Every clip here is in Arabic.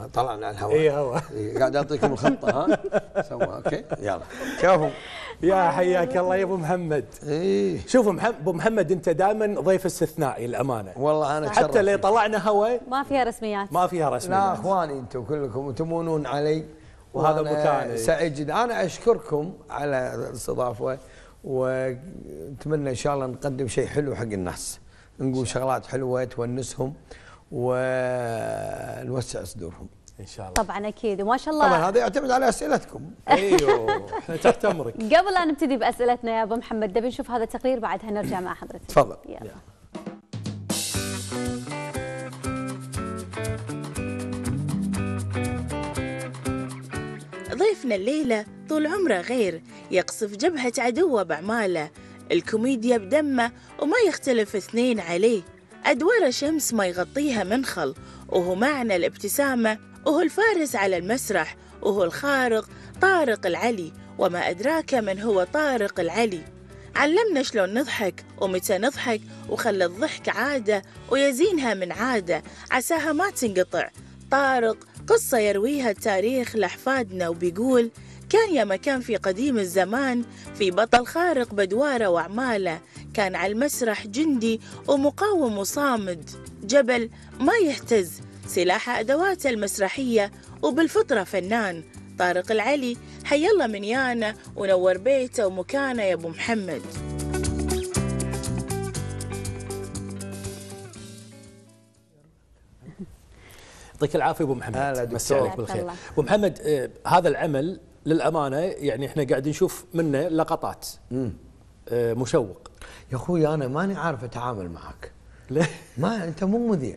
بعد طلعنا الهواء اي هواء إيه، قاعد اعطيكم الخطه ها سوا اوكي يلا شوفوا يا حياك الله يا ابو محمد ايه شوف ابو محمد انت دائما ضيف استثنائي الامانه والله انا حتى اللي طلعنا هواء ما فيها رسميات ما فيها رسميات لا اخواني انتم كلكم تمونون علي وهذا مكاني سعيد جدا انا اشكركم على الاستضافه ونتمنى ان شاء الله نقدم شيء حلو حق الناس نقول شغلات حلوه تونسهم ونوسع صدورهم ان شاء الله طبعا اكيد وما شاء الله طبعا هذا يعتمد على اسئلتكم ايوه احنا تحت امرك قبل لا نبتدي باسئلتنا يا ابو محمد نبي نشوف هذا التقرير بعدها نرجع مع حضرتك تفضل يلا ضيفنا الليلة طول عمره غير يقصف جبهة عدوه بأعماله الكوميديا بدمه وما يختلف اثنين عليه أدوار شمس ما يغطيها منخل وهو معنى الابتسامة وهو الفارس على المسرح وهو الخارق طارق العلي وما أدراك من هو طارق العلي علمنا شلون نضحك ومتى نضحك وخلى الضحك عادة ويزينها من عادة عساها ما تنقطع طارق قصة يرويها التاريخ لأحفادنا وبيقول كان يا مكان في قديم الزمان في بطل خارق بدواره وأعماله كان على المسرح جندي ومقاوم وصامد جبل ما يهتز سلاح أدواته المسرحية وبالفطرة فنان طارق العلي حي الله من يانا ونور بيته ومكانه يا أبو محمد يعطيك العافيه ابو محمد هلا بالخير ابو محمد آه هذا العمل للامانه يعني احنا قاعدين نشوف منه لقطات آه مشوق يا اخوي انا ماني عارف اتعامل معك ما انت مو مذيع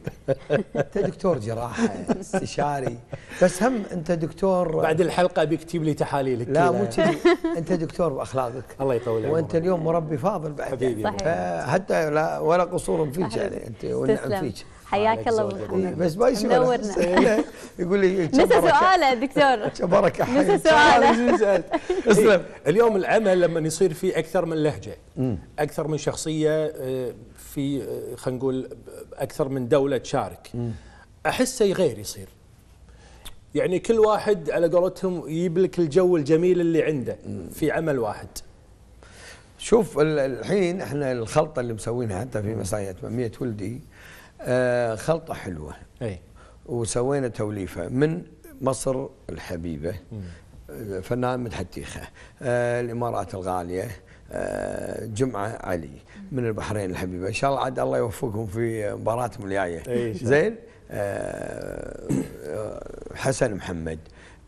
انت دكتور جراحه استشاري بس هم انت دكتور بعد الحلقه بيكتب لي تحاليلك لا مو كذي انت دكتور باخلاقك الله يطول عمرك وانت اليوم مربي فاضل بعد حبيبي فحتى لا ولا قصور فيك يعني انت ونعم فيك حياك الله ابو محمد إيه، بس ما يصير إيه، يقول لي نسى سؤاله دكتور بركه نسى سؤاله إيه. اسلم اليوم العمل لما يصير فيه اكثر من لهجه اكثر من شخصيه آه، في آه، خلينا نقول اكثر من دوله تشارك احسه غير يصير يعني كل واحد على قولتهم يجيب لك الجو الجميل اللي عنده في عمل واحد شوف الحين احنا الخلطه اللي مسوينها حتى في مسرحيه 800 ولدي آه خلطة حلوة أي. وسوينا توليفة من مصر الحبيبة مم. فنان متحتيخة آه الإمارات الغالية آه جمعة علي من البحرين الحبيبة إن شاء الله عاد الله يوفقهم في مباراتهم الجاية زين آه، حسن محمد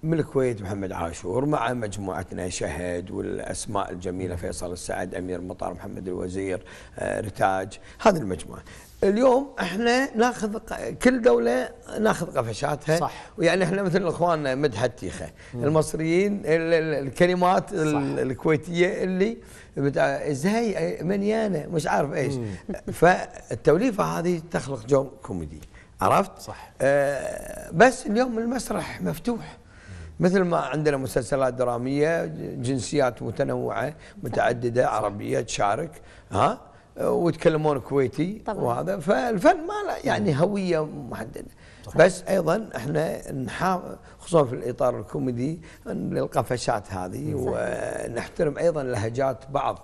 من الكويت محمد عاشور مع مجموعتنا شهد والاسماء الجميله فيصل السعد امير مطار محمد الوزير آه، رتاج هذه المجموعه اليوم احنا ناخذ كل دوله ناخذ قفشاتها صح ويعني احنا مثل اخواننا مدحت تيخه المصريين الكلمات صح. الكويتيه اللي بتاع إيه، منيانه مش عارف ايش فالتوليفه هذه تخلق جو كوميدي عرفت؟ صح آه بس اليوم المسرح مفتوح مثل ما عندنا مسلسلات دراميه جنسيات متنوعه متعدده عربيه تشارك ها ويتكلمون كويتي طبعا. وهذا فالفن ما له يعني هويه محدده بس ايضا احنا نحاول خصوصا في الاطار الكوميدي للقفشات هذه صحيح. ونحترم ايضا لهجات بعض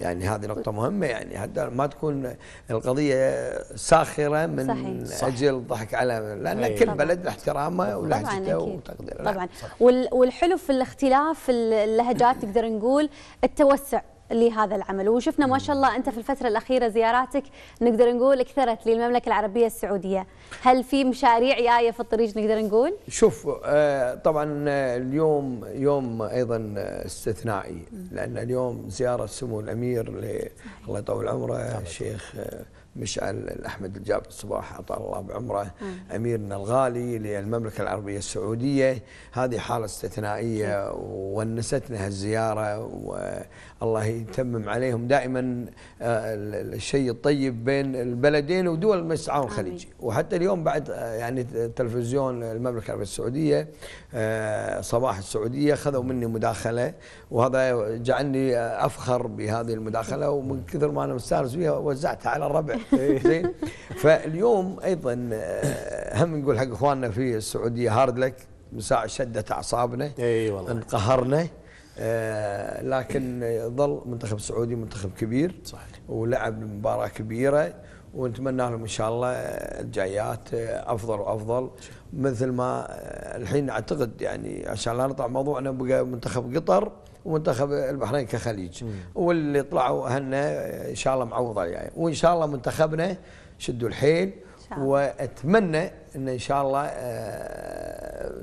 يعني هذه نقطة مهمة يعني حتى ما تكون القضية ساخرة من صحيح. أجل الضحك على لأن أيه. كل بلد احترامه ولهجته وتقديره طبعا, طبعاً. والحلو في الاختلاف اللهجات تقدر نقول التوسع لهذا العمل وشفنا ما شاء الله أنت في الفترة الأخيرة زياراتك نقدر نقول اكثرت للمملكة العربية السعودية هل في مشاريع جاية في الطريق نقدر نقول؟ شوف آه، طبعا آه، اليوم يوم أيضا آه، استثنائي لأن اليوم زيارة سمو الأمير الله يطول عمره الشيخ مشعل الأحمد الجاب الصباح أطال الله بعمره أميرنا الغالي للمملكة العربية السعودية هذه حالة استثنائية وونستنا هالزيارة الله يتمم عليهم دائما آه، الشيء الطيب بين البلدين ودول المجلس التعاون الخليجي وحتى اليوم بعد آه، يعني تلفزيون المملكه العربيه السعوديه آه، صباح السعوديه خذوا مني مداخله وهذا جعلني افخر بهذه المداخله ومن كثر ما انا مستانس فيها وزعتها على الربع زين فاليوم ايضا هم نقول حق اخواننا في السعوديه هارد لك من ساعه شدت اعصابنا اي والله انقهرنا آه، لكن ظل منتخب سعودي منتخب كبير صحيح. ولعب مباراه كبيره ونتمنى لهم ان شاء الله الجايات افضل وافضل مثل ما آه، الحين اعتقد يعني عشان لا نطلع موضوعنا بقى منتخب قطر ومنتخب البحرين كخليج واللي طلعوا اهلنا آه، ان شاء الله معوضه يعني وان شاء الله منتخبنا شدوا الحيل واتمنى ان ان شاء الله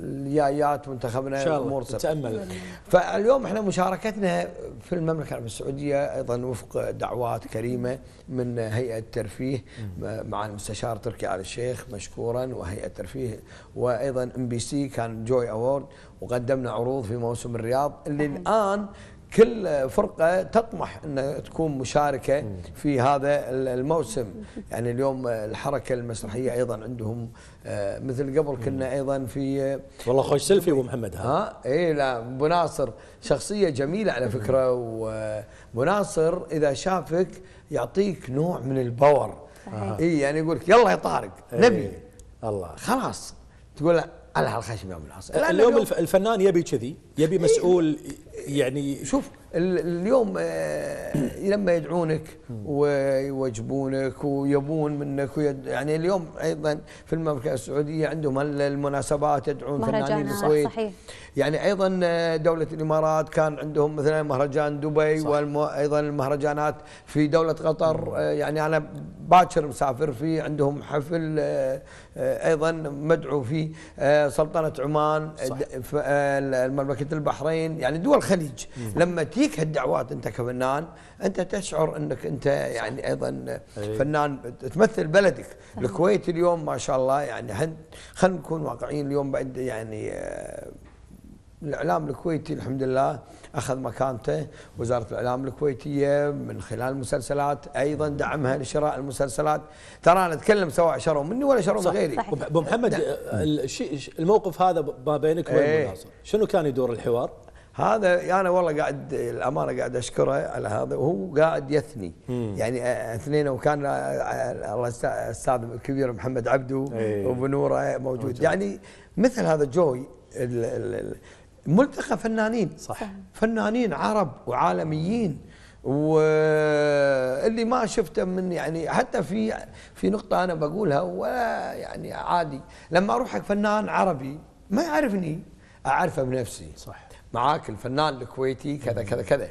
الجايات وانتخبنا ان شاء الله فاليوم احنا مشاركتنا في المملكه العربيه السعوديه ايضا وفق دعوات كريمه من هيئه الترفيه مع المستشار تركي ال الشيخ مشكورا وهيئه الترفيه وايضا ام بي سي كان جوي اوورد وقدمنا عروض في موسم الرياض اللي الان كل فرقة تطمح أن تكون مشاركة في هذا الموسم يعني اليوم الحركة المسرحية أيضا عندهم آه، مثل قبل كنا أيضا في آه، والله خوش سلفي أبو محمد ها آه، إيه لا أبو ناصر شخصية جميلة على فكرة وأبو ناصر إذا شافك يعطيك نوع من الباور إيه يعني يقول يلا يا طارق إيه، نبي الله خلاص تقول على الخشم يوم العصر أه، اليوم الفنان يبي كذي يبي إيه. مسؤول يعني شوف اليوم آه، لما يدعونك ويوجبونك ويبون منك ويد يعني اليوم ايضا في المملكه السعوديه عندهم المناسبات يدعون فنانين الكويت يعني ايضا آه، دوله الامارات كان عندهم مثلا مهرجان دبي وايضا المهرجانات في دوله قطر يعني انا باكر مسافر فيه عندهم حفل آه، ايضا مدعو في آه، سلطنه عمان صح. آه، المملكه البحرين يعني دول الخليج لما تجيك هالدعوات انت كفنان انت تشعر انك انت يعني ايضا فنان تمثل بلدك الكويت اليوم ما شاء الله يعني خلينا نكون واقعيين اليوم بعد يعني الاعلام الكويتي الحمد لله اخذ مكانته وزاره الاعلام الكويتيه من خلال المسلسلات ايضا دعمها لشراء المسلسلات ترى انا اتكلم سواء شروا مني ولا شروا من غيري ابو محمد نعم. الموقف هذا ما بينك وبين ايه مناصر شنو كان يدور الحوار؟ هذا انا يعني والله قاعد الامانه قاعد اشكره على هذا وهو قاعد يثني مم. يعني اثنين وكان الاستاذ الكبير محمد عبده ايه وابو نوره موجود, موجود يعني مثل هذا جوي ملتقى فنانين صح فنانين عرب وعالميين واللي ما شفته من يعني حتى في في نقطه انا بقولها ولا يعني عادي لما اروح حق فنان عربي ما يعرفني اعرفه بنفسي صح معاك الفنان الكويتي كذا كذا كذا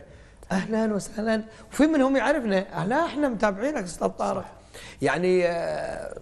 اهلا وسهلا وفي منهم يعرفنا اهلا احنا متابعينك استاذ طارق يعني آه،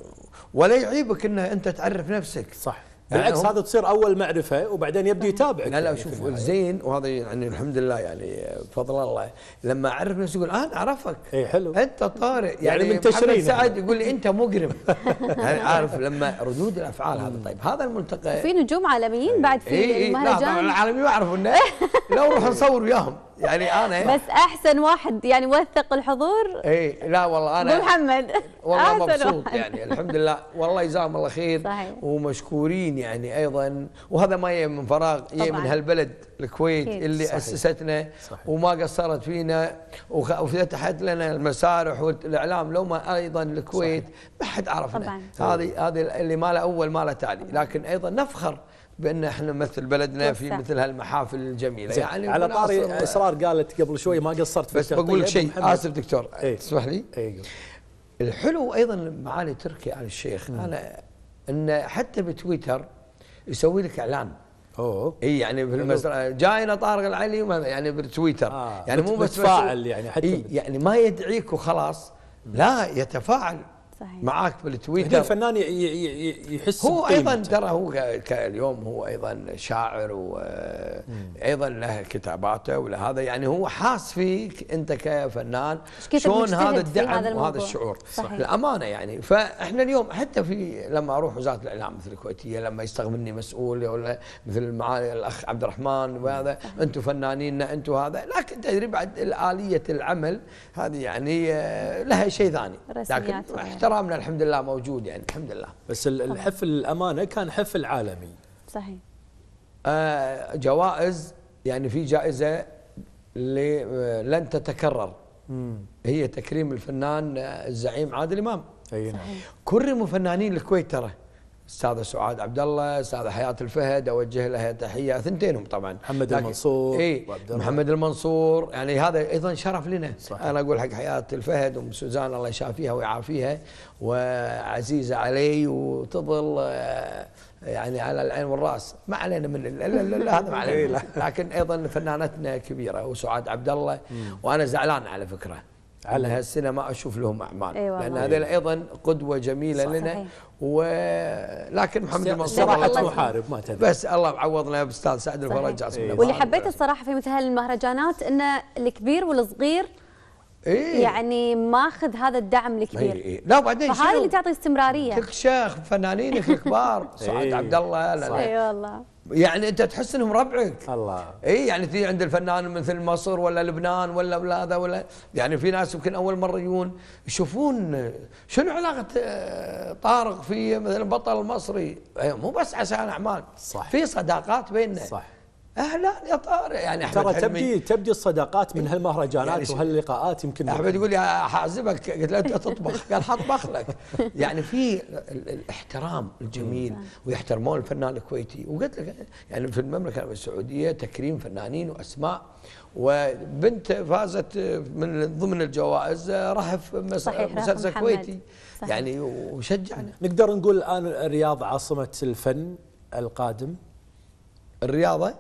ولا يعيبك انه انت تعرف نفسك صح يعني بالعكس هذا تصير اول معرفه وبعدين يبدا نعم. يتابعك لا لا يعني شوف الزين وهذا يعني الحمد لله يعني بفضل الله لما اعرف نفسي يقول آه، انا اعرفك اي حلو انت طارئ يعني, يعني يعني. سعد يقول لي انت مجرم يعني عارف لما ردود الافعال هذا طيب هذا الملتقى في نجوم عالميين بعد في المهرجان إيه، إيه، اي اي طبعا العالميين ما يعرفوا لو نروح نصور وياهم يعني انا بس احسن واحد يعني وثق الحضور اي لا والله انا محمد والله مبسوط واحد. يعني الحمد لله والله جزاهم الله خير صحيح. ومشكورين يعني ايضا وهذا ما جاي من فراغ جاي من هالبلد الكويت صحيح. اللي صحيح. اسستنا صحيح. وما قصرت فينا وفتحت لنا المسارح والاعلام لو ما ايضا الكويت ما حد عرفنا هذه هذه اللي ما له اول ما له تالي لكن ايضا نفخر بان احنا نمثل بلدنا في مثل هالمحافل الجميله يعني على طاري اسرار قالت قبل شوي ما قصرت في بس بقول لك شيء اسف دكتور ايه تسمح لي؟ ايه الحلو ايضا معالي تركي على الشيخ مم. انا انه حتى بتويتر يسوي لك اعلان اوه اي يعني في المزرعه جاينا طارق العلي يعني بالتويتر آه يعني مو بس يعني حتى إيه يعني ما يدعيك وخلاص لا يتفاعل صحيح. معاك في التويتر الفنان يحس هو ايضا ترى هو اليوم هو ايضا شاعر وايضا له كتاباته ولهذا يعني هو حاس فيك انت كفنان شلون هذا الدعم هذا وهذا الشعور صحيح. الامانه يعني فاحنا اليوم حتى في لما اروح وزاره الاعلام مثل الكويتيه لما يستقبلني مسؤول ولا مثل معالي الاخ عبد الرحمن وهذا انتم فنانين انتم هذا لكن تدري بعد الاليه العمل هذه يعني آه، لها شيء ثاني لكن احترامنا الحمد لله موجود يعني الحمد لله بس الحفل الامانه كان حفل عالمي صحيح آه جوائز يعني في جائزه اللي آه، لن تتكرر مم. هي تكريم الفنان آه، الزعيم عادل امام اي نعم كرموا فنانين الكويت ترى استاذه سعاد عبد الله استاذه حياه الفهد اوجه لها تحيه ثنتينهم طبعا محمد المنصور اي محمد المنصور يعني هذا ايضا شرف لنا صحيح. انا اقول حق حياه الفهد ام سوزان الله يشافيها ويعافيها وعزيزه علي وتظل آه، يعني على العين والراس ما علينا من لا لا لا هذا ما علينا إيه، لكن ايضا فنانتنا كبيره وسعاد عبد الله وانا زعلان على فكره على هالسينما اشوف لهم اعمال أيوة لان هذول ايضا قدوه جميله صحيح. لنا ولكن محمد المنصور الله محارب ما تدري بس الله عوضنا باستاذ سعد الفرج جاسم أيوة. واللي حبيت الصراحه في مثل هالمهرجانات انه الكبير والصغير إيه؟ يعني ماخذ هذا الدعم الكبير إيه؟ لا وبعدين فهذا اللي تعطي استمراريه تكشخ فنانين الكبار سعاد عبد الله لا لا اي والله يعني انت تحس انهم ربعك الله اي يعني في عند الفنان مثل مصر ولا لبنان ولا ولا هذا ولا يعني في ناس يمكن اول مره يجون يشوفون شنو علاقه آه، طارق في مثلا بطل مصري مو بس عشان اعمال صح في صداقات بيننا صح اهلا يا طارق يعني احمد ترى تبدي تبدي الصداقات من إيه. هالمهرجانات يعني وهاللقاءات يمكن احمد يقول لي حاعزمك قلت له انت تطبخ قال حطبخ لك يعني في الاحترام الجميل نعم. ويحترمون الفنان الكويتي وقلت لك يعني في المملكه العربيه السعوديه تكريم فنانين واسماء وبنت فازت من ضمن الجوائز رهف مسلسل كويتي يعني وشجعنا نقدر نقول الان الرياض عاصمه الفن القادم الرياضه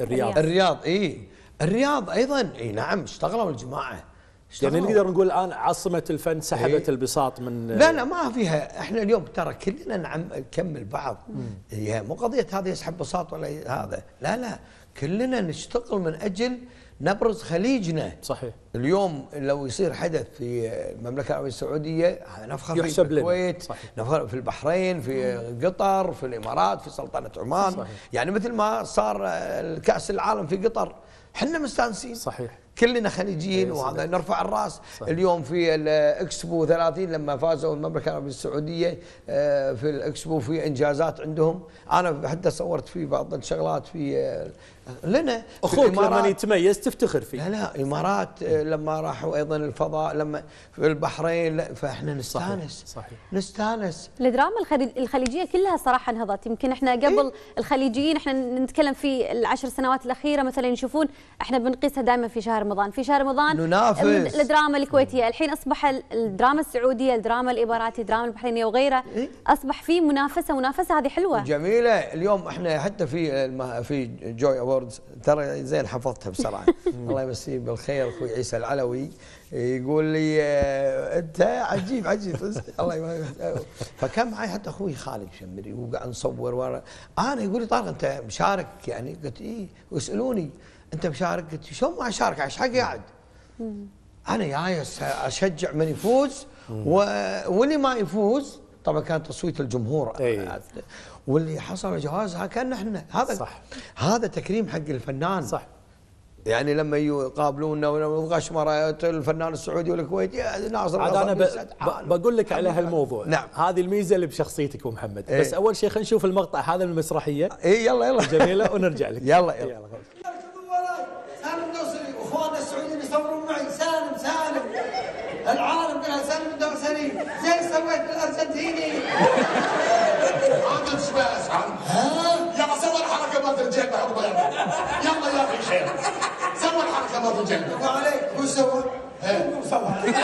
الرياض الرياض اي الرياض ايضا اي نعم اشتغلوا الجماعه يعني اشتغلوا. يعني نقدر نقول الان عاصمه الفن سحبت إيه؟ البساط من لا لا ما فيها احنا اليوم ترى كلنا نعم نكمل بعض هي مو قضيه هذا يسحب بساط ولا هذا لا لا كلنا نشتغل من اجل نبرز خليجنا صحيح اليوم لو يصير حدث في المملكه العربيه السعوديه هذا نفخر في الكويت نفخر في البحرين في قطر في الامارات في سلطنه عمان صحيح. يعني مثل ما صار الكاس العالم في قطر احنا مستانسين صحيح كلنا خليجيين إيه وهذا نرفع الراس صحيح. اليوم في الاكسبو 30 لما فازوا المملكه العربيه السعوديه آه، في الاكسبو في انجازات عندهم انا حتى صورت في بعض الشغلات في آه، لنا اخوك لما يتميز تفتخر فيه لا لا امارات آه، لما راحوا ايضا الفضاء لما في البحرين فاحنا نستانس صحيح, صحيح. نستانس الدراما الخليجيه كلها صراحه انهضت يمكن احنا قبل إيه؟ الخليجيين احنا نتكلم في العشر سنوات الاخيره مثلا يشوفون احنا بنقيسها دائما في شهر رمضان في شهر رمضان ننافس الدراما الكويتيه الحين اصبح الدراما السعوديه الدراما الاماراتي الدراما البحرينيه وغيرها إيه؟ اصبح في منافسه منافسه هذه حلوه جميله اليوم احنا حتى في آه، في جوي ريكوردز ترى زين حفظتها بسرعه الله يمسيه بالخير اخوي عيسى العلوي يقول لي آه، انت عجيب عجيب الله فكان معي حتى اخوي خالد شمري وقاعد نصور ورا انا يقول لي طارق انت مشارك يعني قلت اي ويسالوني انت مشارك قلت شلون ما اشارك ايش حق قاعد انا جاي اشجع من يفوز واللي ما يفوز طبعا كان تصويت الجمهور إيه. واللي حصل جوازها كان احنا هذا صح هذا تكريم حق الفنان صح يعني لما يقابلونا مرايات الفنان السعودي والكويتي ناصر عاد انا بقول لك على هالموضوع نعم هذه الميزه اللي بشخصيتك محمد إيه؟ بس اول شيء خلينا نشوف المقطع هذا من المسرحيه اي يلا يلا جميله ونرجع لك يلا يلا, يلا. سالم الدوسري واخواننا السعوديين يصورون معي سالم سالم العالم قال سالم الدوسري زي سويت الارجنتيني بس ها يا سوى الحركه ما ترجع بعقبه يلا يا اخي خير سوى الحركه ما ترجع وعليك وش سوى؟ ها إيه. سوى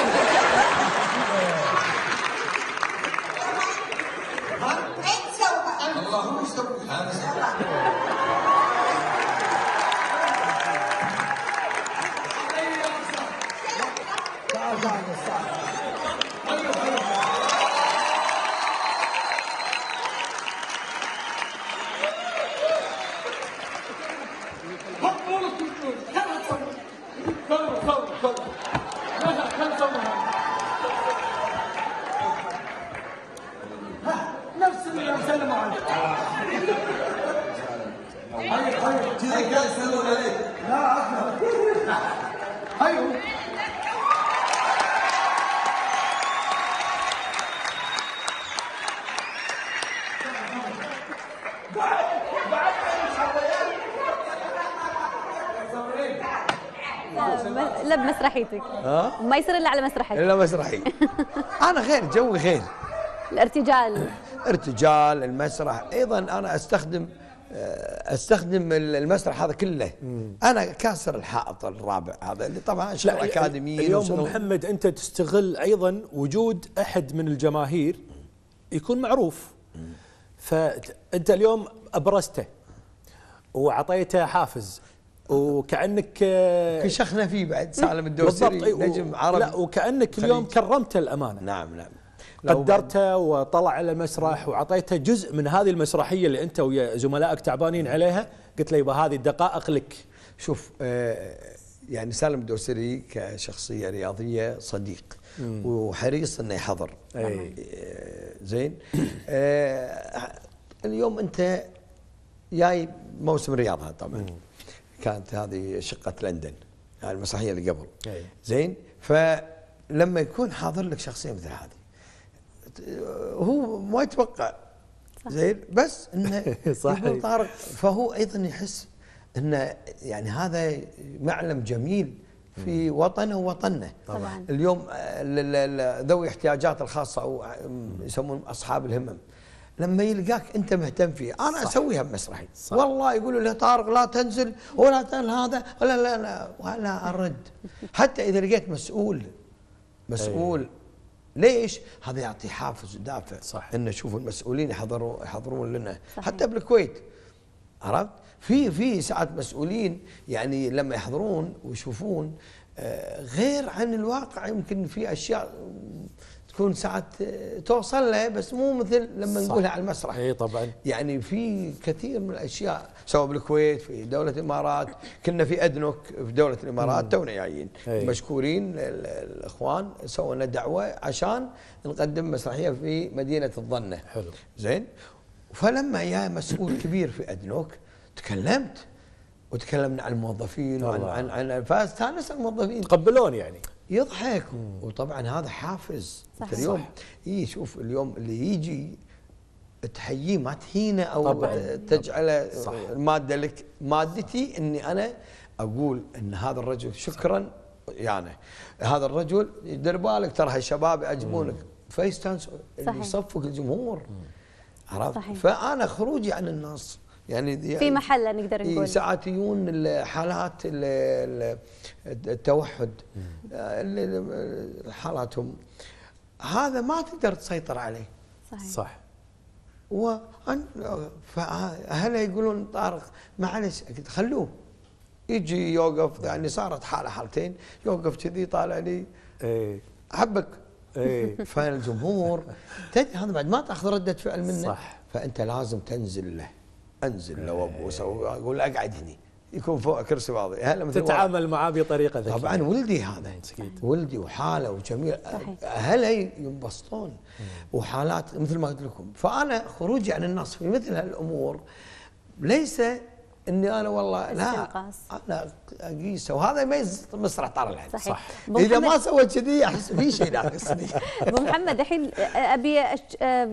ها ما يصير الا على مسرحك الا مسرحي انا غير جوي غير الارتجال ارتجال المسرح ايضا انا استخدم آه، استخدم المسرح هذا كله مم. انا كاسر الحائط الرابع هذا اللي طبعا شغل اكاديمي اليوم وشغل محمد انت تستغل ايضا وجود احد من الجماهير يكون معروف فانت اليوم ابرزته واعطيته حافز وكانك آه، كشخنا فيه بعد سالم الدوسري بالضبط نجم عربي لا وكانك اليوم كرمته الامانه نعم نعم قدرته وطلع على المسرح وعطيته جزء من هذه المسرحيه اللي انت ويا زملائك تعبانين عليها قلت له يبا هذه الدقائق لك شوف آه، يعني سالم الدوسري كشخصيه رياضيه صديق وحريص انه يحضر آه، زين اليوم انت جاي موسم رياضه طبعا كانت هذه شقه لندن يعني المسرحيه اللي قبل أي. زين فلما يكون حاضر لك شخصيه مثل هذه هو ما يتوقع زين بس انه صح طارق فهو ايضا يحس انه يعني هذا معلم جميل في وطنه ووطننا طبعا اليوم ذوي الاحتياجات الخاصه او يسمون اصحاب الهمم لما يلقاك انت مهتم فيه انا صح. اسويها بمسرحي صح. والله يقولوا له طارق لا تنزل ولا تنزل هذا ولا لا لا ولا ارد حتى اذا لقيت مسؤول مسؤول أيه. ليش؟ هذا يعطي حافز ودافع صح انه شوفوا المسؤولين يحضروا يحضرون لنا صحيح. حتى بالكويت عرفت؟ في في ساعات مسؤولين يعني لما يحضرون ويشوفون آه، غير عن الواقع يمكن في اشياء تكون ساعات توصل له بس مو مثل لما نقولها على المسرح اي طبعا يعني في كثير من الاشياء سواء بالكويت في دوله الامارات كنا في ادنوك في دوله الامارات تونا جايين إيه. مشكورين الاخوان سووا لنا دعوه عشان نقدم مسرحيه في مدينه الظنه حلو زين فلما جاء مسؤول كبير في ادنوك تكلمت وتكلمنا عن الموظفين وعن عن عن فاستانس الموظفين تقبلون يعني يضحك وطبعا هذا حافز صح اليوم صح. اي شوف اليوم اللي يجي تحييه ما تهينه او تجعله الماده لك مادتي اني انا اقول ان هذا الرجل شكرا يعني هذا الرجل دير بالك ترى هالشباب يعجبونك فيستانس يصفق الجمهور عرفت فانا خروجي عن النص يعني في يعني محله نقدر إيه، نقول ساعات يجون حالات التوحد آه، حالاتهم هذا ما تقدر تسيطر عليه صحيح صح وأن فأهله يقولون طارق معلش خلوه يجي يوقف يعني صارت حاله حالتين يوقف كذي طالع لي ايه حبك ايه فالجمهور تدري هذا بعد ما تاخذ رده فعل منه صح فانت لازم تنزل له انزل لو ابوسه اقول هني يكون فوق كرسي واضح هلا تتعامل معاه بطريقه ذكيه طبعا ولدي هذا نعم، ولدي وحاله وجميل اهله ينبسطون وحالات مثل ما قلت لكم فانا خروجي عن النص في مثل هالامور ليس اني انا والله لا انا اقيسه وهذا يميز مسرح طار العين صحيح صح. اذا ما سويت كذي احس في شيء ناقصني ابو محمد الحين ابي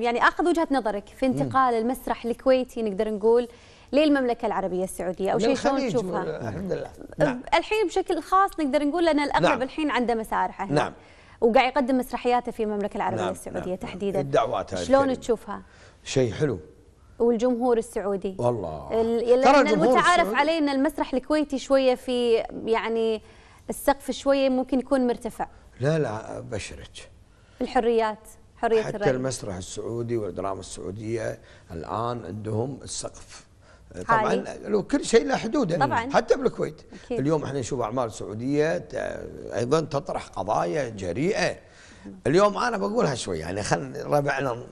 يعني اخذ وجهه نظرك في انتقال المسرح الكويتي نقدر نقول للمملكه العربيه السعوديه او شيء شلون تشوفها؟ الحمد لله نعم. الحين بشكل خاص نقدر نقول لان الاغلب نعم. الحين عنده مسارحه هنا. نعم وقاعد يقدم مسرحياته في المملكه العربيه نعم. السعوديه نعم. نعم. تحديدا الدعوات شلون تشوفها؟ شيء حلو والجمهور السعودي والله ترى المتعارف عليه ان المسرح الكويتي شويه في يعني السقف شويه ممكن يكون مرتفع لا لا بشرك الحريات حريه حتى الرأي. المسرح السعودي والدراما السعوديه الان عندهم السقف طبعا لو كل شيء له حدوده يعني، طبعا. حتى بالكويت اليوم احنا نشوف اعمال سعوديه ايضا تطرح قضايا جريئه اليوم انا بقولها شوي يعني خل ربعنا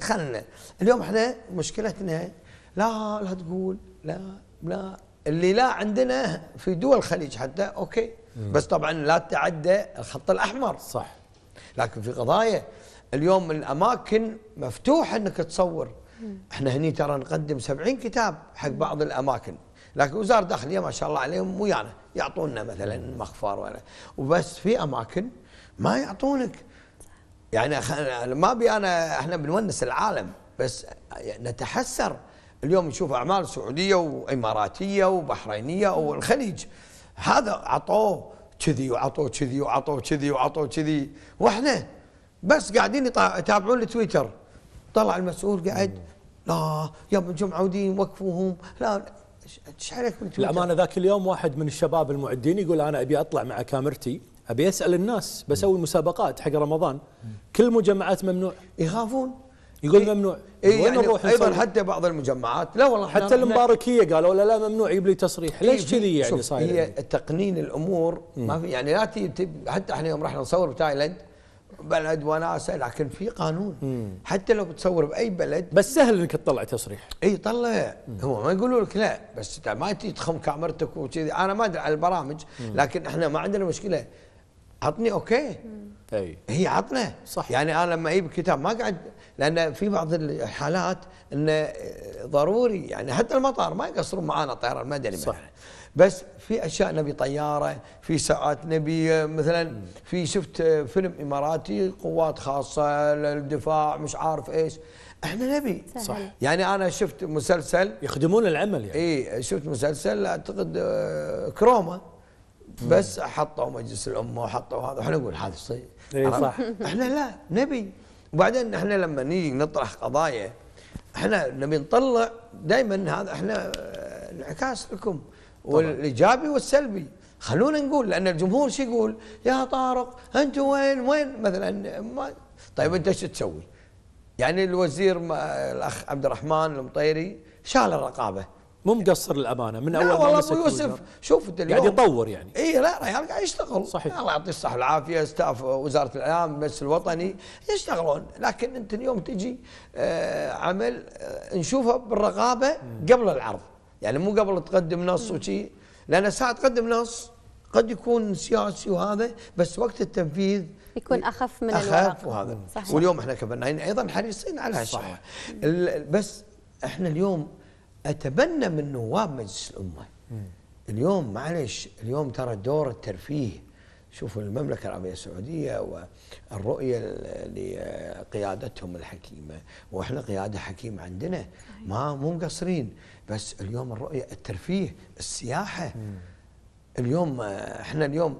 خلنا اليوم احنا مشكلتنا لا لا تقول لا لا اللي لا عندنا في دول الخليج حتى اوكي بس طبعا لا تتعدى الخط الاحمر صح لكن في قضايا اليوم الاماكن مفتوحه انك تصور احنا هني ترى نقدم 70 كتاب حق بعض الاماكن لكن وزاره الداخليه ما شاء الله عليهم ويانا يعني يعطونا مثلا مخفر ولا وبس في اماكن ما يعطونك يعني ما بي انا احنا بنونس العالم بس نتحسر اليوم نشوف اعمال سعوديه واماراتيه وبحرينيه والخليج هذا عطوه كذي وعطوه كذي وعطوه كذي وعطوه كذي واحنا بس قاعدين يتابعون التويتر طلع المسؤول قاعد لا يوم الجمعه ودين وقفوهم لا ايش عليك بالتويتر؟ الامانه ذاك اليوم واحد من الشباب المعدين يقول انا ابي اطلع مع كاميرتي ابي اسال الناس بسوي مسابقات حق رمضان كل مجمعات ممنوع يخافون يقول ممنوع إيه وين يعني نروح ايضا حتى بعض المجمعات لا والله حتى المباركيه قالوا لا لا ممنوع يجيب لي تصريح ليش كذي يعني صاير هي تقنين الامور ما في يعني لا تجيب حتى احنا يوم رحنا نصور بتايلند بلد وناسه لكن في قانون مم. حتى لو بتصور باي بلد بس سهل انك تطلع تصريح اي طلع هو ما يقولوا لك لا بس ما تجي تخم كاميرتك وكذي انا ما ادري على البرامج مم. لكن احنا ما عندنا مشكله عطني اوكي اي هي عطنا صح يعني انا لما اجيب كتاب ما قاعد لان في بعض الحالات انه ضروري يعني حتى المطار ما يقصرون معانا الطيران المدني صح بس في اشياء نبي طياره في ساعات نبي مثلا في شفت فيلم اماراتي قوات خاصه للدفاع مش عارف ايش احنا نبي صح يعني انا شفت مسلسل يخدمون العمل يعني اي شفت مسلسل اعتقد آه، كروما بس حطوا مجلس الامه وحطوا هذا احنا نقول هذا صحيح صح احنا لا نبي وبعدين احنا لما نيجي نطرح قضايا احنا نبي نطلع دائما هذا احنا آه، انعكاس لكم والايجابي والسلبي خلونا نقول لان الجمهور شو يقول يا طارق انت وين وين مثلا ما طيب انت شو تسوي؟ يعني الوزير الاخ عبد الرحمن المطيري شال الرقابه مو مقصر الامانه من اول لا والله ابو يوسف شوف انت اليوم قاعد يطور يعني اي لا ريال يعني قاعد يشتغل صحيح الله يعطيه الصحه والعافيه ستاف وزاره الاعلام المجلس الوطني يشتغلون لكن انت اليوم تجي آه، عمل آه، نشوفه بالرقابه قبل العرض يعني مو قبل تقدم نص وشي لان ساعه تقدم نص قد يكون سياسي وهذا بس وقت التنفيذ يكون اخف من اخف الورق. وهذا صحيح. واليوم احنا كفنانين ايضا حريصين على هالشيء بس احنا اليوم أتبنى من نواب مجلس الأمة اليوم معلش اليوم ترى دور الترفيه شوفوا المملكة العربية السعودية والرؤية لقيادتهم الحكيمة وإحنا قيادة حكيمة عندنا ما مو مقصرين بس اليوم الرؤية الترفيه السياحة اليوم آه، إحنا اليوم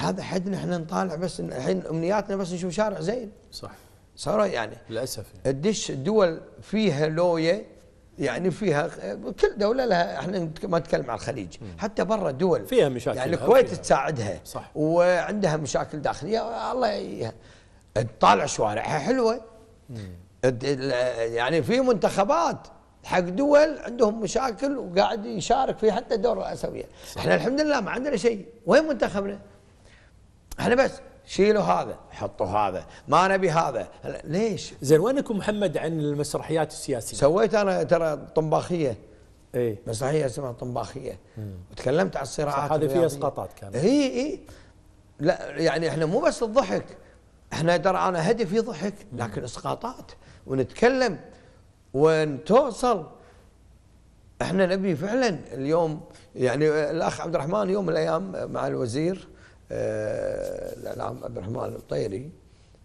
هذا حدنا إحنا نطالع بس الحين أمنياتنا بس نشوف شارع زين صح صار يعني للأسف يعني. الدش دول فيها لوية يعني فيها كل دوله لها احنا ما نتكلم عن الخليج حتى برا دول فيها مشاكل يعني الكويت تساعدها صح وعندها مشاكل داخليه الله تطالع شوارعها حلوه يعني في منتخبات حق دول عندهم مشاكل وقاعد يشارك في حتى الدور الاسيويه احنا الحمد لله ما عندنا شيء وين منتخبنا احنا بس شيلوا هذا حطوا هذا ما نبي هذا ليش زين وينكم محمد عن المسرحيات السياسيه سويت انا ترى طنباخيه اي مسرحيه اسمها طنباخيه وتكلمت عن الصراعات هذه فيها اسقاطات كانت اي اي لا يعني احنا مو بس الضحك احنا ترى انا هدفي ضحك لكن اسقاطات ونتكلم ونتوصل احنا نبي فعلا اليوم يعني الاخ عبد الرحمن يوم من الايام مع الوزير آه، الاعلام عبد الرحمن الطيري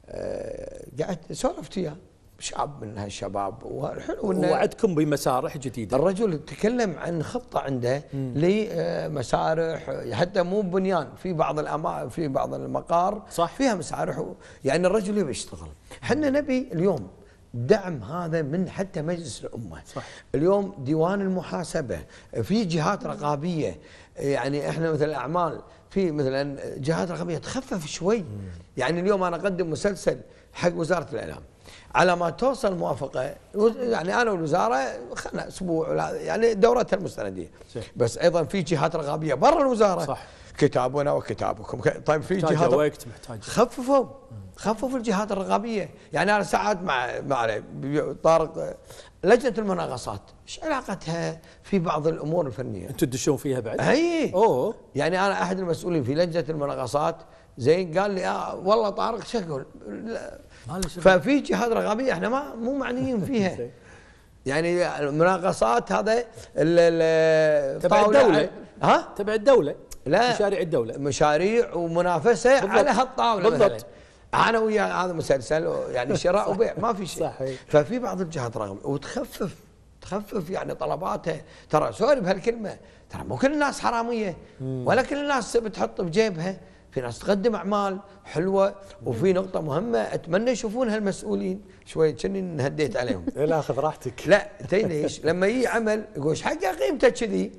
آه، قعدت سولفت وياه شاب من هالشباب وحلو انه وعدكم بمسارح جديده الرجل تكلم عن خطه عنده لمسارح آه، حتى مو بنيان في بعض الأما في بعض المقار صح فيها مسارح يعني الرجل يبي يشتغل احنا نبي اليوم دعم هذا من حتى مجلس الامه صح. اليوم ديوان المحاسبه في جهات رقابيه يعني احنا مثل الاعمال في مثلا جهات رقميه تخفف شوي يعني اليوم انا اقدم مسلسل حق وزاره الاعلام على ما توصل موافقه يعني انا والوزاره خلنا اسبوع ولا يعني دورتها المستنديه بس ايضا في جهات رقابيه برا الوزاره صح كتابنا وكتابكم طيب في جهات وقت محتاج خففوا خففوا الجهات الرقابيه يعني انا ساعات مع مع طارق لجنه المناقصات ايش علاقتها في بعض الامور الفنيه انتم تدشون فيها بعد اي اوه يعني انا احد المسؤولين في لجنه المناقصات زين قال لي آه والله طارق شكل ففي جهات رقابيه احنا ما مو معنيين فيها يعني المناقصات هذا تبع الدوله ها تبع الدوله لا مشاريع الدوله مشاريع ومنافسه بالضبط. على هالطاوله بالضبط انا وياه هذا مسلسل يعني شراء وبيع ما في شيء صحيح ففي بعض الجهات رغم وتخفف تخفف يعني طلباتها ترى سوري بهالكلمه ترى مو كل الناس حراميه ولا كل الناس بتحط بجيبها في ناس تقدم اعمال حلوه وفي نقطه مهمه اتمنى يشوفونها المسؤولين شوي كني نهديت عليهم لا خذ راحتك لا تدري ليش لما يجي عمل يقول ايش حق قيمته كذي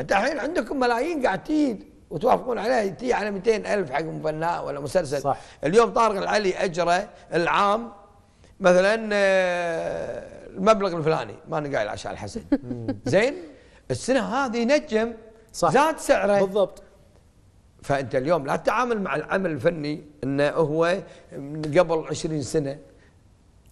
انت الحين عندكم ملايين قاعد تيجي وتوافقون عليها تي على 200 ألف حق فنان ولا مسلسل صح. اليوم طارق العلي أجره العام مثلا آه، المبلغ الفلاني ما أنا قايل عشان الحسن زين السنة هذه نجم صح. زاد سعره بالضبط فأنت اليوم لا تتعامل مع العمل الفني أنه هو من قبل 20 سنة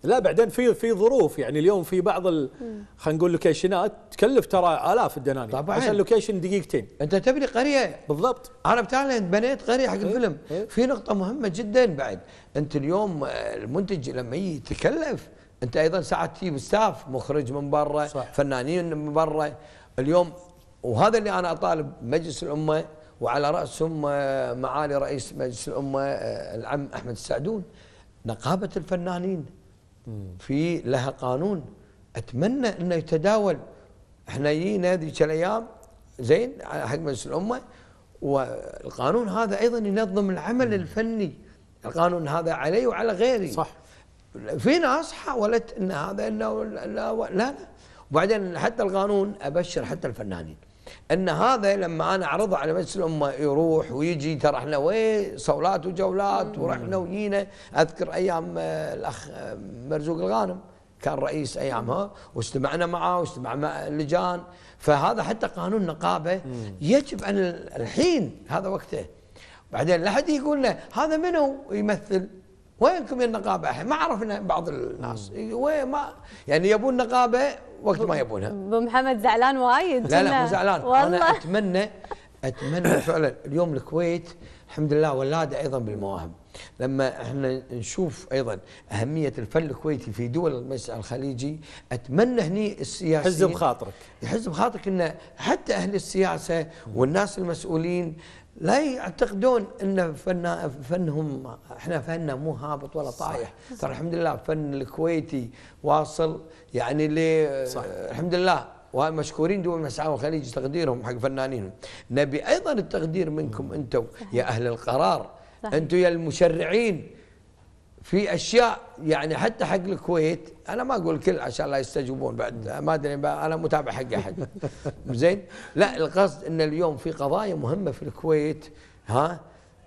لا بعدين في في ظروف يعني اليوم في بعض خلينا نقول لوكيشنات تكلف ترى الاف الدنانير طبعا عشان لوكيشن دقيقتين انت تبني قريه بالضبط انا بتالنت بنيت قريه حق إيه، الفيلم إيه. في نقطه مهمه جدا بعد انت اليوم آه، المنتج لما يتكلف انت ايضا ساعات تجيب ستاف مخرج من برا فنانين من برا اليوم وهذا اللي انا اطالب مجلس الامه وعلى راسهم آه، معالي رئيس مجلس الامه آه، العم احمد السعدون نقابه الفنانين في لها قانون اتمنى انه يتداول احنا جينا ذيك الايام زين حق مجلس الامه والقانون هذا ايضا ينظم العمل الفني القانون هذا علي وعلى غيري صح في ناس حاولت ان هذا انه لا, لا, لا وبعدين حتى القانون ابشر حتى الفنانين ان هذا لما انا اعرضه على مجلس الامه يروح ويجي ترى احنا وين صولات وجولات ورحنا وجينا اذكر ايام آه، الاخ آه، مرزوق الغانم كان رئيس ايامها واجتمعنا معه واجتمع مع اللجان فهذا حتى قانون النقابه يجب ان الحين هذا وقته بعدين لا حد يقول له هذا منو يمثل وينكم يا النقابه الحين؟ ما عرفنا بعض الناس وين ما يعني يبون نقابه وقت ما يبونها ابو محمد زعلان وايد لا لا مو زعلان انا اتمنى اتمنى فعلا اليوم الكويت الحمد لله ولاده ايضا بالمواهب لما احنا نشوف ايضا اهميه الفن الكويتي في دول المجلس الخليجي اتمنى هني السياسيين يحز بخاطرك يحز بخاطرك ان حتى اهل السياسه والناس المسؤولين لا يعتقدون ان فن فنهم احنا فننا مو هابط ولا طايح ترى الحمد لله الفن الكويتي واصل يعني ل صح. الحمد لله ومشكورين دول مسعى وخليج تقديرهم حق فنانينهم نبي ايضا التقدير منكم انتم يا اهل القرار انتم يا المشرعين في اشياء يعني حتى حق الكويت انا ما اقول كل عشان لا يستجوبون بعد ما ادري انا متابع حق احد زين لا القصد ان اليوم في قضايا مهمه في الكويت ها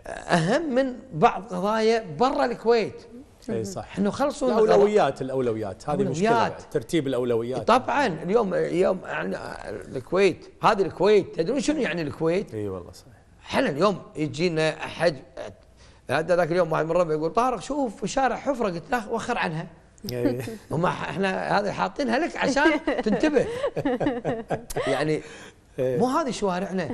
اهم من بعض قضايا برا الكويت اي صح احنا خلصوا الاولويات الاولويات هذه مشكله ترتيب الاولويات طبعا اليوم اليوم يعني الكويت هذه الكويت تدرون شنو يعني الكويت؟ اي والله صحيح احنا اليوم يجينا احد هذا ذاك اليوم واحد من ربعي يقول طارق شوف الشارع حفره قلت له وخر عنها هم يعني. احنا هذه حاطينها لك عشان تنتبه يعني إيه. مو هذه شوارعنا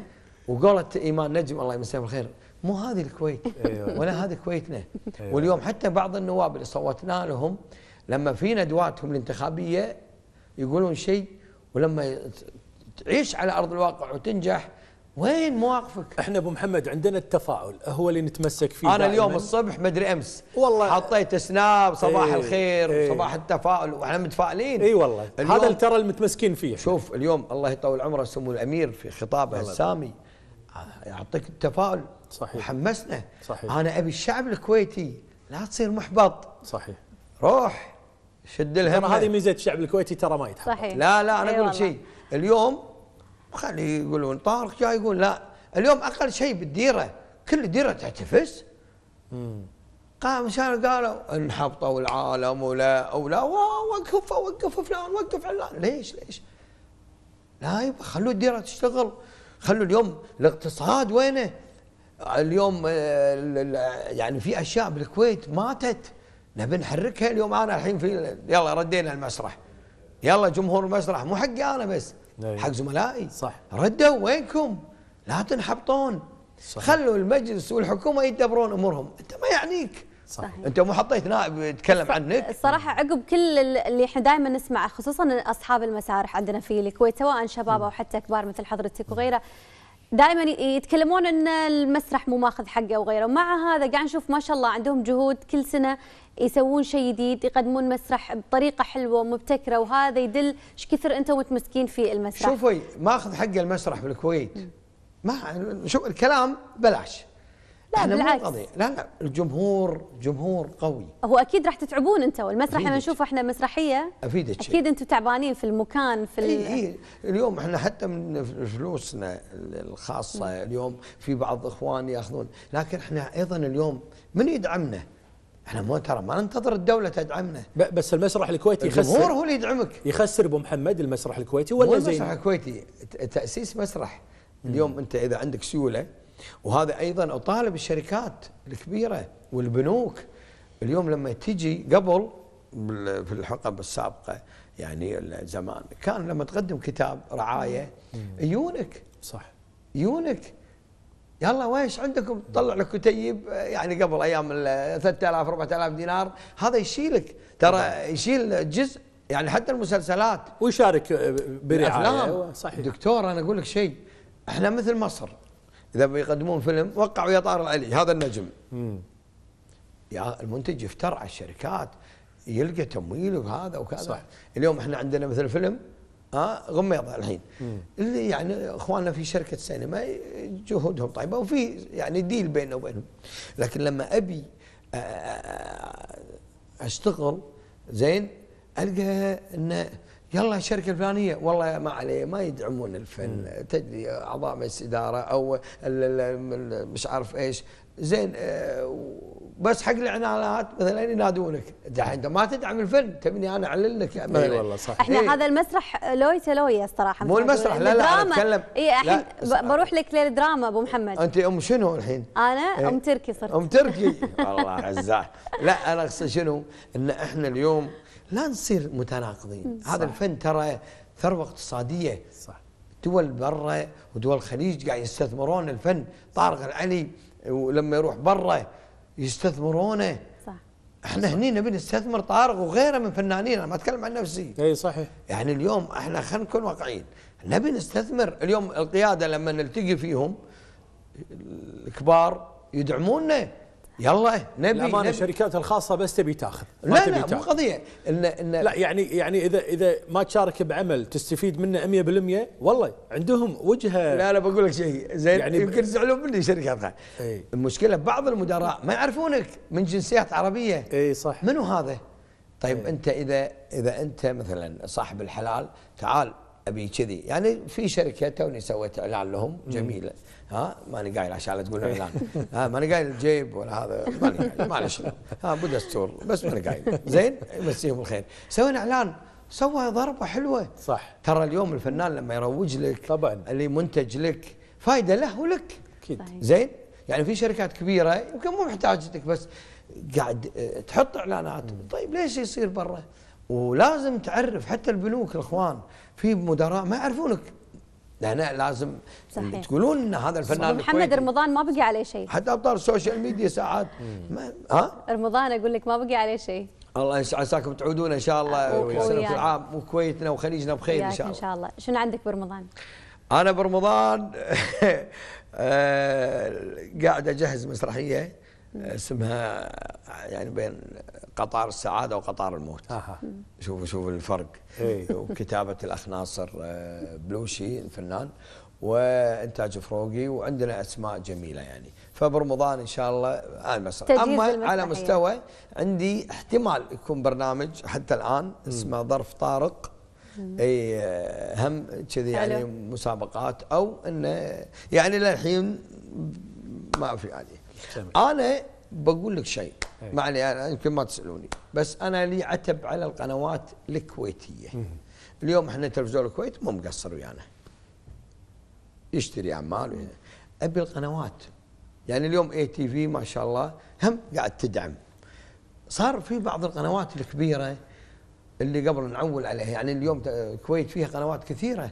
وقالت ايمان نجم الله يمسيه بالخير مو هذه الكويت إيه. ولا هذه كويتنا إيه. واليوم حتى بعض النواب اللي صوتنا لهم لما في ندواتهم الانتخابيه يقولون شيء ولما تعيش على ارض الواقع وتنجح وين مواقفك؟ احنا ابو محمد عندنا التفاؤل هو اللي نتمسك فيه انا اليوم الصبح ما ادري امس والله حطيت سناب صباح ايه الخير ايه وصباح التفاؤل واحنا متفائلين اي والله هذا اللي ترى المتمسكين فيه شوف اليوم الله يطول عمره سمو الامير في خطابه السامي يعطيك التفاؤل صحيح وحمسنا صحيح انا ابي الشعب الكويتي لا تصير محبط صحيح روح شد الهم ترى هذه ميزه الشعب الكويتي ترى ما يتحبط صحيح لا لا انا اقول ايه شيء اليوم خلي يقولون طارق جاي يقول لا اليوم اقل شيء بالديره كل ديره تعتفس قام شان قالوا انحبطوا العالم ولا ولا وقف وقف فلان وقف علان ليش ليش؟ لا يبا خلوا الديره تشتغل خلوا اليوم الاقتصاد وينه؟ اليوم آه، يعني في اشياء بالكويت ماتت نبي نحركها اليوم انا الحين في يلا ردينا المسرح يلا جمهور المسرح مو حقي انا بس أيوه. حق زملائي صح ردوا وينكم لا تنحبطون صح. خلوا المجلس والحكومه يدبرون امورهم انت ما يعنيك صحيح. انت مو حطيت نائب يتكلم عنك الصراحه عقب كل اللي احنا دائما نسمعه خصوصا اصحاب المسارح عندنا في الكويت سواء شباب او حتى كبار مثل حضرتك وغيره دائما يتكلمون ان المسرح مو ماخذ حقه وغيره مع هذا قاعد نشوف ما شاء الله عندهم جهود كل سنه يسوون شيء جديد يقدمون مسرح بطريقه حلوه ومبتكره وهذا يدل ايش كثر انتم متمسكين في المسرح شوفي ماخذ اخذ حق المسرح بالكويت ما شوف الكلام بلاش لا بالعكس لا لا الجمهور جمهور قوي هو اكيد راح تتعبون انتم والمسرح لما نشوف احنا مسرحيه افيدك اكيد انتم تعبانين في المكان في اي اي اليوم احنا حتى من فلوسنا الخاصه اليوم في بعض اخوان ياخذون لكن احنا ايضا اليوم من يدعمنا؟ احنا مو ترى ما ننتظر الدوله تدعمنا بس المسرح الكويتي يخسر الجمهور هو اللي يدعمك يخسر ابو محمد المسرح الكويتي ولا زين المسرح الكويتي تاسيس مسرح اليوم انت اذا عندك سيوله وهذا ايضا اطالب الشركات الكبيره والبنوك اليوم لما تجي قبل في الحقب السابقه يعني زمان كان لما تقدم كتاب رعايه يونك صح يونك يلا ويش عندكم تطلع لك كتيب يعني قبل ايام 3000 4000 دينار هذا يشيلك ترى نعم. يشيل جزء يعني حتى المسلسلات ويشارك برعايه أيوة، صحيح دكتور انا اقول لك شيء احنا مثل مصر اذا بيقدمون فيلم وقعوا يا طار العلي هذا النجم يا المنتج يفتر على الشركات يلقى تمويل وهذا وكذا صح. اليوم احنا عندنا مثل فيلم ها غميضه الحين اللي يعني اخواننا في شركه سينما جهودهم طيبه وفي يعني ديل بيننا وبينهم لكن لما ابي آه، آه، اشتغل زين القى انه يلا الشركه الفلانيه والله ما عليه ما يدعمون الفن تدري اعضاء مجلس اداره او مش عارف ايش زين آه، بس حق الاعلانات مثلا ينادونك انت ما تدعم الفن تبني انا اعلن لك يعني اي والله صح احنا إيه؟ هذا المسرح لويته لويه الصراحه مو المسرح لا لا انا اتكلم اي الحين بروح لك للدراما ابو محمد انت ام شنو الحين؟ انا إيه؟ ام تركي صرت ام تركي والله عزاه لا انا اقصد شنو؟ ان احنا اليوم لا نصير متناقضين هذا الفن ترى ثروه اقتصاديه صح دول برا ودول الخليج قاعد يستثمرون الفن طارق العلي ولما يروح برا يستثمرونه صح احنا هني نبي نستثمر طارق وغيره من فنانين انا ما اتكلم عن نفسي اي صحيح يعني اليوم احنا خلينا نكون واقعيين نبي نستثمر اليوم القياده لما نلتقي فيهم الكبار يدعموننا يلا نبي الامانه نبي الشركات الخاصه بس تبي تاخذ لا تبي لا مو قضيه إن, إن لا يعني يعني اذا اذا ما تشارك بعمل تستفيد منه 100% والله عندهم وجهه لا انا بقول لك شيء زين يعني يمكن يزعلون مني شركات ايه المشكله بعض المدراء ما يعرفونك من جنسيات عربيه اي صح منو هذا؟ طيب ايه انت اذا اذا انت مثلا صاحب الحلال تعال ابي كذي يعني في شركه توني سويت اعلان لهم جميله ها ماني قايل عشان لا اعلان ها ماني قايل جيب ولا هذا ماني قايل معلش ها بدستور بس ماني قايل زين يمسيهم الخير سوينا اعلان سوى ضربه حلوه صح ترى اليوم الفنان لما يروج لك طبعا اللي منتج لك فائده له ولك اكيد زين يعني في شركات كبيره يمكن مو محتاجتك بس قاعد آه، تحط اعلانات طيب ليش يصير برا ولازم تعرف حتى البنوك الاخوان في مدراء ما يعرفونك لهنا لازم تقولون ان هذا الفنان محمد رمضان ما بقي عليه شيء حتى ابطال السوشيال ميديا ساعات ما ها رمضان اقول لك ما بقي عليه شيء الله عساكم تعودون ان شاء الله في العام وكويتنا وخليجنا بخير ان شاء الله ان شاء الله شنو عندك برمضان؟ انا برمضان آه، قاعد اجهز مسرحيه اسمها يعني بين قطار السعادة وقطار الموت آه. شوفوا شوفوا الفرق إيه. وكتابة الأخ ناصر آه، بلوشي الفنان وإنتاج فروقي وعندنا أسماء جميلة يعني فبرمضان إن شاء الله آل مسرح أما على مستوى عندي احتمال يكون برنامج حتى الآن اسمه ظرف طارق اي آه، هم كذي يعني مسابقات او انه يعني للحين ما في يعني انا بقول لك شيء ما علي يمكن ما تسالوني بس انا لي عتب على القنوات الكويتيه اليوم احنا تلفزيون الكويت مو مقصر ويانا يشتري اعمال ابي القنوات يعني اليوم اي تي في ما شاء الله هم قاعد تدعم صار في بعض القنوات الكبيره اللي قبل نعول عليها يعني اليوم الكويت فيها قنوات كثيره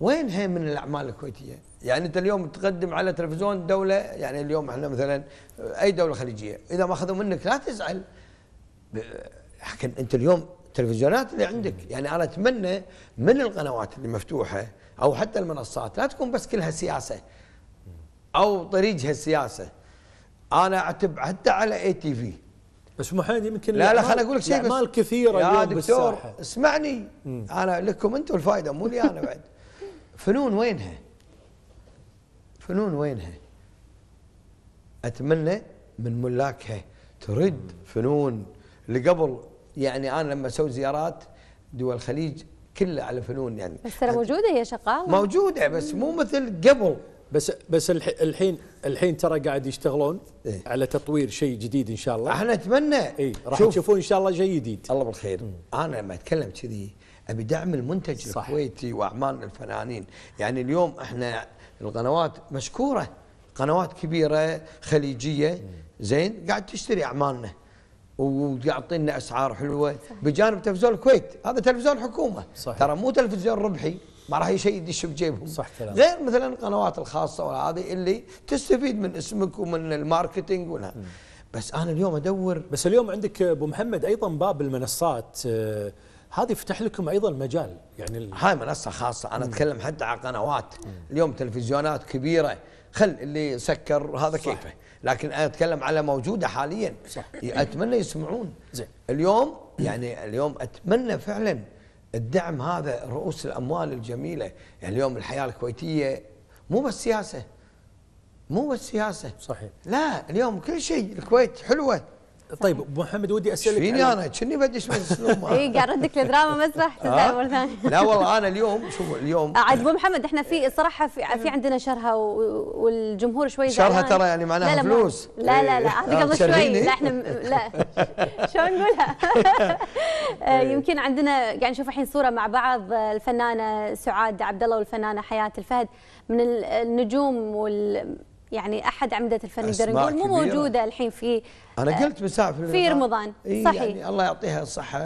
وين هي من الاعمال الكويتيه؟ يعني انت اليوم تقدم على تلفزيون دوله يعني اليوم احنا مثلا اي دوله خليجيه اذا ما اخذوا منك لا تزعل لكن انت اليوم التلفزيونات اللي عندك يعني انا اتمنى من القنوات اللي مفتوحه او حتى المنصات لا تكون بس كلها سياسه او طريقها السياسه انا اعتب حتى على اي تي في بس حد يمكن لا لا خليني اقول لك شيء اعمال كثيره يا دكتور بالساحة. اسمعني انا لكم انتم الفائده مو لي انا بعد فنون وينها فنون وينها أتمنى من ملاكها ترد فنون اللي قبل يعني أنا لما أسوي زيارات دول الخليج كلها على فنون يعني بس ترى موجودة هي شغالة موجودة بس مو مثل قبل بس بس الحين الحين ترى قاعد يشتغلون إيه؟ على تطوير شيء جديد ان شاء الله احنا نتمنى اي راح تشوفون ان شاء الله شيء جديد الله بالخير انا لما اتكلم كذي ابي دعم المنتج صح. الكويتي واعمال الفنانين يعني اليوم احنا القنوات مشكوره قنوات كبيره خليجيه زين قاعد تشتري اعمالنا ويعطينا اسعار حلوه بجانب تلفزيون الكويت هذا تلفزيون حكومه ترى مو تلفزيون ربحي ما راح شيء يدش بجيبهم صح كلام غير مثلا القنوات الخاصه ولا هذه اللي تستفيد من اسمك ومن الماركتينج ولا بس انا اليوم ادور بس اليوم عندك ابو محمد ايضا باب المنصات آه، هذا يفتح لكم ايضا مجال يعني هاي منصه خاصه انا اتكلم حتى على قنوات اليوم تلفزيونات كبيره خل اللي سكر هذا صح. كيفه لكن انا اتكلم على موجوده حاليا صح. اتمنى يسمعون زي. اليوم يعني اليوم اتمنى فعلا الدعم هذا رؤوس الاموال الجميله يعني اليوم الحياه الكويتيه مو بس سياسه مو بس سياسه صحيح لا اليوم كل شيء الكويت حلوه طيب ابو محمد ودي اسالك فيني انا كني بدش من اسلوب اي قاعد ردك لدراما مسرح آه؟ لا والله انا اليوم شوفوا اليوم آه، عاد ابو محمد احنا في الصراحه في, في عندنا شرها والجمهور شوي شرها ترى يعني معناها لا فلوس لا لا لا إيه. هذه آه، قبل شوي لا احنا لا شلون نقولها إيه. يمكن عندنا قاعد يعني نشوف الحين صوره مع بعض الفنانه سعاد عبد الله والفنانه حياه الفهد من النجوم وال يعني احد عمده الفن نقدر نقول مو موجوده الحين في انا آه، قلت مساء في رمضان في رمضان إيه صحيح يعني الله يعطيها الصحه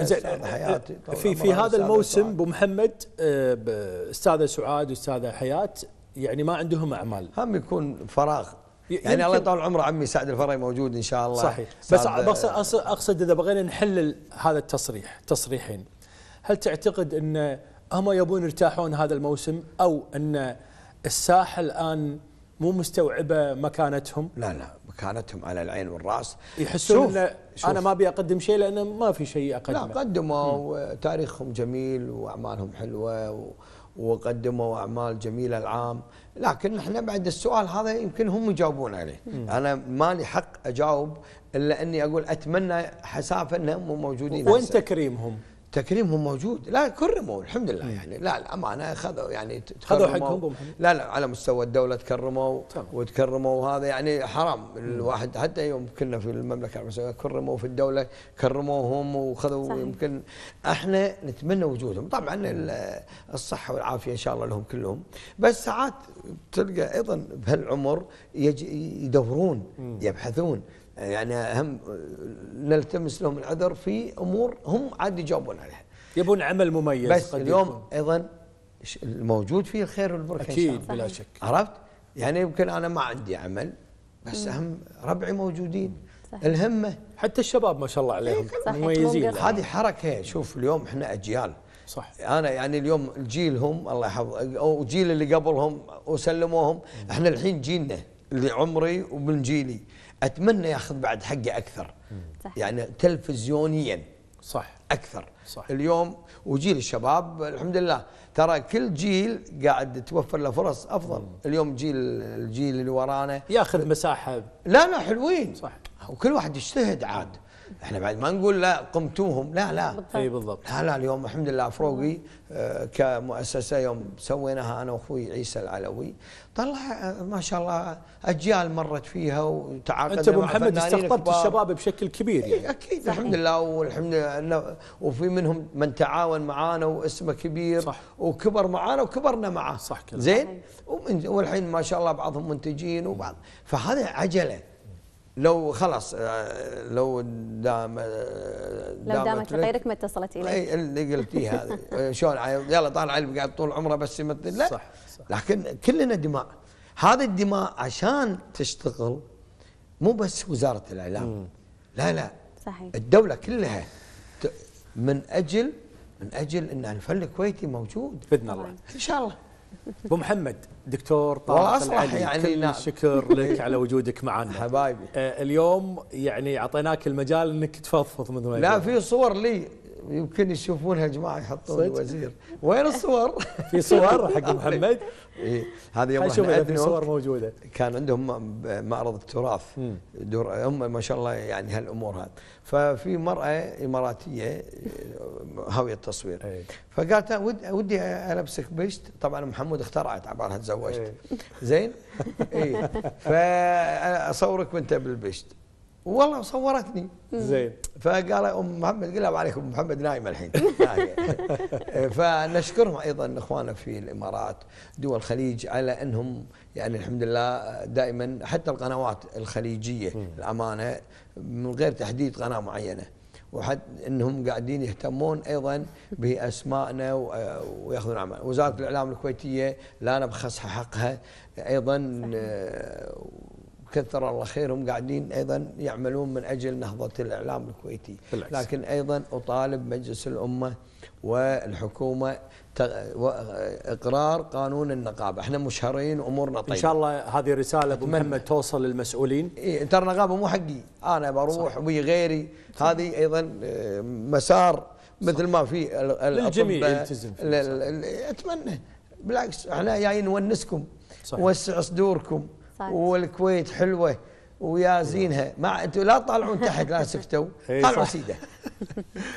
حياتي في في هذا الموسم ابو محمد آه، استاذه سعاد واستاذه حياه يعني ما عندهم اعمال هم يكون فراغ يعني الله يطول عمره عمي سعد الفري موجود ان شاء الله صحيح بس اقصد اقصد اذا بغينا نحلل هذا التصريح تصريحين هل تعتقد ان هم يبون يرتاحون هذا الموسم او ان الساحه الان مو مستوعبه مكانتهم لا لا مكانتهم على العين والراس يحسون ان انا ما ابي اقدم شيء لانه ما في شيء اقدمه لا قدموا وتاريخهم جميل واعمالهم حلوه و... وقدموا اعمال جميله العام لكن احنا بعد السؤال هذا يمكن هم يجاوبون عليه مم. انا ما لي حق اجاوب الا اني اقول اتمنى حسافه انهم موجودين وين تكريمهم تكريمهم موجود لا كرموا الحمد لله يعني لا الامانه خذوا يعني خذوا حقهم لا لا على مستوى الدوله تكرموا وتكرموا وهذا يعني حرام الواحد حتى يوم كنا في المملكه العربيه السعوديه كرموا في الدوله كرموهم وخذوا صحيح. يمكن احنا نتمنى وجودهم طبعا الصحه والعافيه ان شاء الله لهم كلهم بس ساعات تلقى ايضا بهالعمر يدورون يبحثون يعني هم نلتمس لهم العذر في امور هم عاد يجاوبون عليها يبون عمل مميز بس اليوم يكون. ايضا الموجود فيه الخير والبركه اكيد بلا شك عرفت؟ يعني يمكن انا ما عندي عمل بس هم ربعي موجودين صحيح. الهمه حتى الشباب ما شاء الله عليهم صحيح. إيه، مميزين هذه حركه شوف اليوم احنا اجيال صح انا يعني اليوم جيلهم الله يحفظ او جيل اللي قبلهم وسلموهم احنا الحين جيلنا اللي عمري ومن جيلي اتمنى ياخذ بعد حقه اكثر صح. يعني تلفزيونيا صح اكثر صح. اليوم وجيل الشباب الحمد لله ترى كل جيل قاعد توفر له فرص افضل مم. اليوم جيل الجيل اللي ورانا ياخذ مساحه لا لا حلوين صح وكل واحد يجتهد عاد احنا بعد ما نقول لا قمتوهم لا لا اي بالضبط لا لا اليوم الحمد لله افروقي آه، كمؤسسه يوم سويناها انا واخوي عيسى العلوي طلع آه، ما شاء الله اجيال مرت فيها وتعاقدنا انت ابو محمد استقطبت الشباب بشكل كبير يعني إيه، اكيد الحمد لله والحمد لله وفي منهم من تعاون معانا واسمه كبير صح. وكبر معانا وكبرنا معاه صح كده زين والحين ما شاء الله بعضهم منتجين وبعض فهذا عجله لو خلاص آه، لو دام آه، لو دامت لغيرك ما اتصلت اليك اي اللي قلتيه هذه آه، شلون يلا طالع علم قاعد طول عمره بس يمثل لا صح, صح لكن كلنا دماء هذه الدماء عشان تشتغل مو بس وزاره الاعلام لا لا صحيح الدوله كلها من اجل من اجل ان الفن الكويتي موجود باذن الله ان شاء الله ابو محمد دكتور طارق العلي يعني كل الشكر لك على وجودك معنا حبايبي آه اليوم يعني اعطيناك المجال انك تفضفض مثل ما لا في صور لي يمكن يشوفونها جماعه يحطون الوزير وين الصور؟ في صور حق طيب. محمد اي هذا يوم نشوف اذا في صور موجوده كان عندهم معرض التراث دور هم ما شاء الله يعني هالامور هذه ففي مراه اماراتيه هاوية التصوير إيه. فقالت ودي ألبسك بشت طبعا محمود اخترعت عبارة تزوجت إيه. زين اي فأصورك وانت بالبشت والله صورتني زين فقال ام محمد قال عليكم ام محمد نايم الحين فنشكرهم ايضا اخواننا في الامارات دول الخليج على انهم يعني الحمد لله دائما حتى القنوات الخليجيه الامانه من غير تحديد قناه معينه وحتى انهم قاعدين يهتمون ايضا باسمائنا وياخذون اعمال، وزاره الاعلام الكويتيه لا نبخسها حقها ايضا آه، كثر الله خيرهم قاعدين ايضا يعملون من اجل نهضه الاعلام الكويتي، بالعكس. لكن ايضا اطالب مجلس الامه والحكومه اقرار قانون النقابه احنا مشهرين امورنا طيبه ان شاء الله هذه رساله ابو محمد توصل للمسؤولين إيه ترى النقابه مو حقي انا بروح ويا غيري هذه ايضا آه، مسار مثل ما في الجميع يلتزم اتمنى بالعكس احنا جايين نونسكم وسع صدوركم والكويت حلوه ويا زينها مع انتم لا تطالعون تحت لا سكتوا طالعوا سيده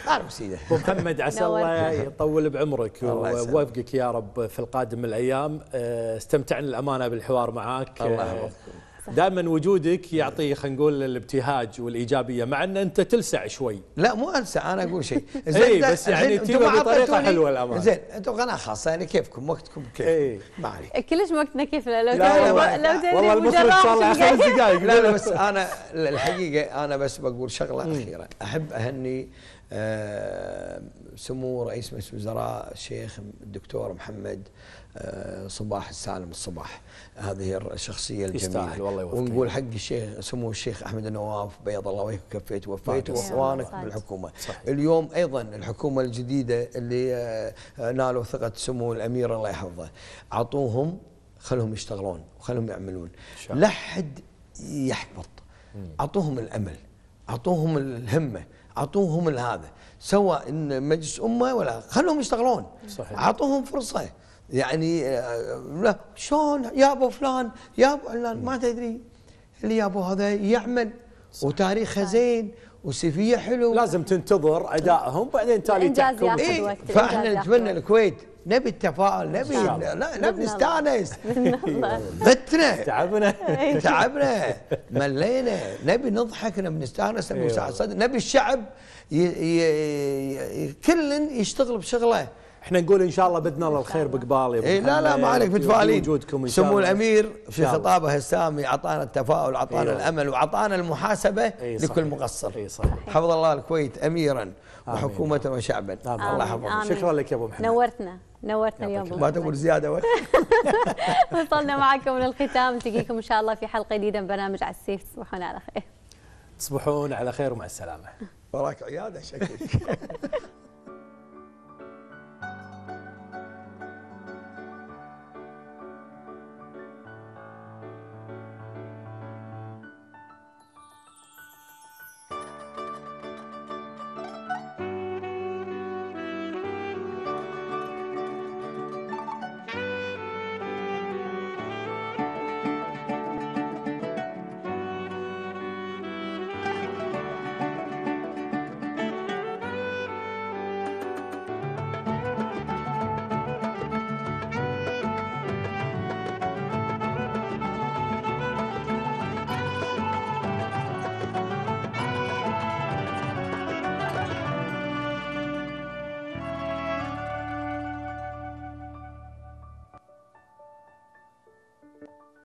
طالعوا سيده ابو محمد عسى الله يطول بعمرك ويوفقك يا رب في القادم الايام آه، استمتعنا الامانه بالحوار معك الله آه، يحفظك دائما وجودك يعطي خلينا نقول الابتهاج والايجابيه مع ان انت تلسع شوي لا مو انسع انا اقول شيء إيه، زين إيه بس يعني تجيبها بطريقه حلوه الامانه زين انتم قناه خاصه يعني كيفكم وقتكم كيف ايه ما عليك كلش وقتنا كيف لو لا لا والله المخرج ان شاء الله خمس يعني. دقائق لا لا بس انا الحقيقه انا بس بقول شغله اخيره احب اهني آه، سمو رئيس مجلس الوزراء الشيخ الدكتور محمد آه، صباح السالم الصباح هذه الشخصيه الجميله والله يوفقك ونقول حق الشيخ سمو الشيخ احمد النواف بيض الله وجهك كفيت وفيت واخوانك بالحكومه صحيح. اليوم ايضا الحكومه الجديده اللي آه، نالوا ثقه سمو الامير الله يحفظه اعطوهم خلهم يشتغلون وخلهم يعملون لا حد يحبط اعطوهم الامل اعطوهم الهمه اعطوهم هذا سواء ان مجلس امه ولا خلهم يشتغلون صحيح اعطوهم فرصه يعني آه، آه، شلون يا ابو فلان يا ابو علان ما تدري اللي يا ابو هذا يعمل وتاريخه زين وسيفيه حلو لازم تنتظر ادائهم بعدين تالي تحكم إيه فاحنا نتمنى الكويت نبي التفاؤل نبي لا نبي نستانس بتنا تعبنا تعبنا ملينا نبي نضحك نبي نستانس نبي إيوه. نبي الشعب كل يشتغل بشغله احنا نقول ان شاء الله باذن الله الخير بقبال يا إيه لا لا ما عليك متفائلين وجودكم سمو الامير في خطابه السامي اعطانا التفاؤل اعطانا إيه. الامل واعطانا المحاسبه إيه، لكل مقصر اي صحيح. حفظ الله الكويت اميرا وحكومة وشعبا الله يحفظك شكرا لك يا ابو محمد نورتنا نورتنا اليوم ما تقول زياده وصلنا معكم للختام نلتقيكم ان شاء الله في حلقه جديده من برنامج على السيف تصبحون على خير تصبحون على خير ومع السلامه وراك عياده شكلك